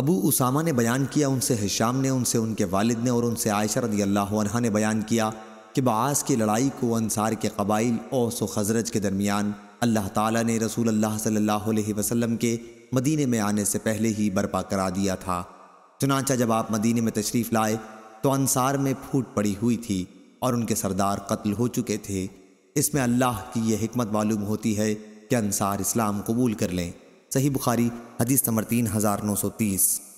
अबू उसामा ने बयान किया उनसे हिशाम ने उनसे उनके वालिद ने और उनसे आयशा रदी अल्लाह ने बयान किया कि बास की लड़ाई को अनसार के कबाइल ओस व खजरज के दरमियान अल्लाह ताला ने रसूल अल्लाह सल्लल्लाहु अलैहि वसल्लम के मदीने में आने से पहले ही बर्पा करा दिया था चुनाचा जब आप मदीने में तशरीफ़ लाए तो अनसार में फूट पड़ी हुई थी और उनके सरदार कत्ल हो चुके थे इसमें अल्लाह की यह हमत मालूम होती है कि अनसार इस्लाम कबूल कर लें सही बुखारी हदीस नंबर तीन हज़ार नौ सौ तीस